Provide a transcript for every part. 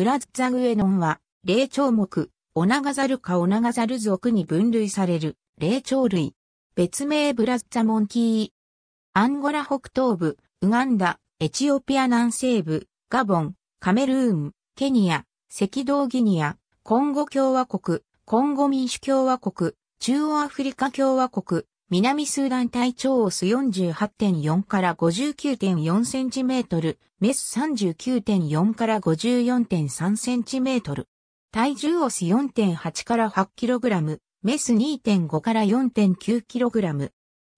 ウラッザグエノンは、霊長目、オナガザルかオナガザル族に分類される、霊長類。別名ブラッザモンキー。アンゴラ北東部、ウガンダ、エチオピア南西部、ガボン、カメルーン、ケニア、赤道ギニア、コンゴ共和国、コンゴ民主共和国、中央アフリカ共和国、南スーダン体長オス48.4から59.4センチメートル、メス39.4から54.3センチメートル。体重オス4.8から8キログラム、メス2.5から4.9キログラム。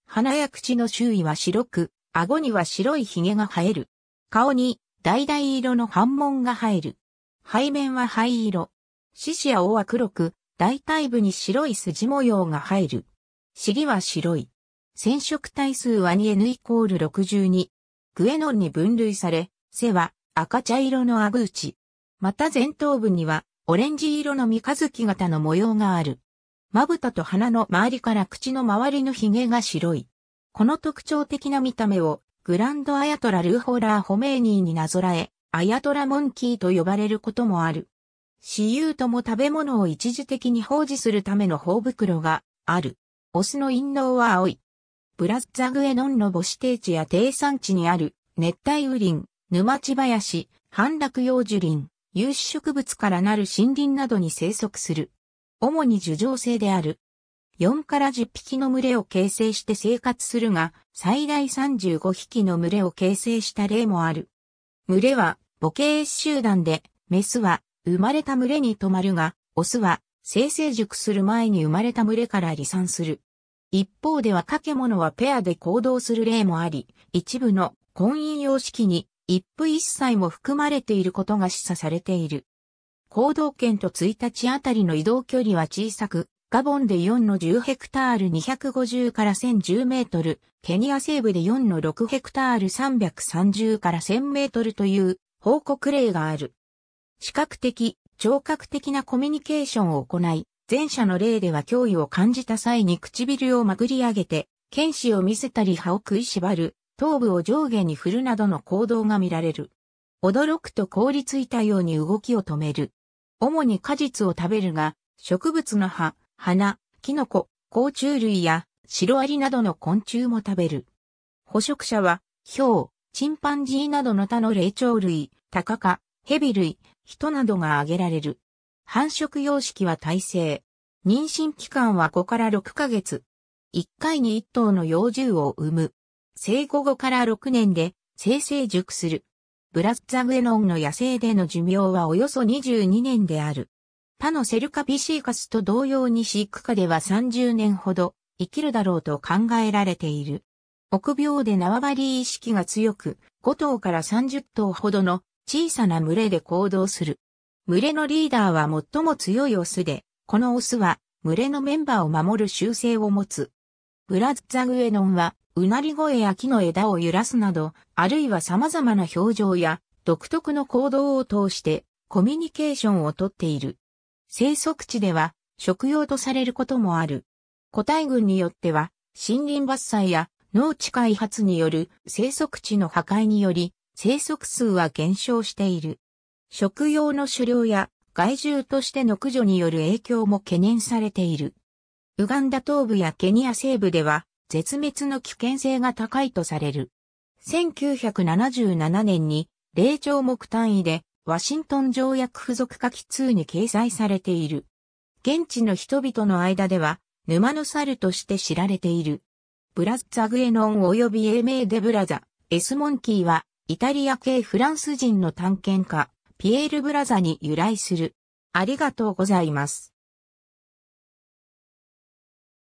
鼻や口の周囲は白く、顎には白い髭が生える。顔に、橙色の反紋が生える。背面は灰色。獅子や尾は黒く、大腿部に白い筋模様が入る。尻は白い。染色体数は 2N イコール62。グエノンに分類され、背は赤茶色のアグーチ。また前頭部にはオレンジ色の三日月型の模様がある。まぶたと鼻の周りから口の周りのヒゲが白い。この特徴的な見た目をグランドアヤトラ・ルーホーラー・ホメーニーになぞらえ、アヤトラ・モンキーと呼ばれることもある。私有とも食べ物を一時的に放置するための頬袋がある。オスの陰嚢は青い。ブラッザグエノンの母子定地や低山地にある熱帯雨林、沼地林、半落葉樹林、有種植物からなる森林などに生息する。主に樹上性である。4から10匹の群れを形成して生活するが、最大35匹の群れを形成した例もある。群れは母系集団で、メスは生まれた群れに止まるが、オスは生成熟する前に生まれた群れから離散する。一方では掛け物はペアで行動する例もあり、一部の婚姻様式に一夫一妻も含まれていることが示唆されている。行動圏と1日あたりの移動距離は小さく、ガボンで4の10ヘクタール250から1010メートル、ケニア西部で4の6ヘクタール330から1000メートルという報告例がある。視覚的、聴覚的なコミュニケーションを行い、前者の例では脅威を感じた際に唇をまぐり上げて、剣士を見せたり歯を食いしばる、頭部を上下に振るなどの行動が見られる。驚くと凍りついたように動きを止める。主に果実を食べるが、植物の葉、花、キノコ、甲虫類やシロアリなどの昆虫も食べる。捕食者は、ヒョウ、チンパンジーなどの他の霊長類、タカカ、ヘビ類、人などが挙げられる。繁殖様式は耐性。妊娠期間は5から6ヶ月。1回に1頭の幼獣を産む。生後5から6年で生成熟する。ブラッザグエノンの野生での寿命はおよそ22年である。他のセルカビシーカスと同様に飼育下では30年ほど生きるだろうと考えられている。臆病で縄張り意識が強く、5頭から30頭ほどの小さな群れで行動する。群れのリーダーは最も強いオスで、このオスは群れのメンバーを守る習性を持つ。ブラッザグエノンは、うなり声や木の枝を揺らすなど、あるいは様々な表情や独特の行動を通してコミュニケーションをとっている。生息地では食用とされることもある。個体群によっては森林伐採や農地開発による生息地の破壊により生息数は減少している。食用の狩猟や害獣としての駆除による影響も懸念されている。ウガンダ東部やケニア西部では絶滅の危険性が高いとされる。1977年に、霊長目単位で、ワシントン条約付属下記2に掲載されている。現地の人々の間では、沼の猿として知られている。ブラッグエノン及びメーデブラザ、エスモンキーは、イタリア系フランス人の探検家、ピエール・ブラザに由来する。ありがとうございます。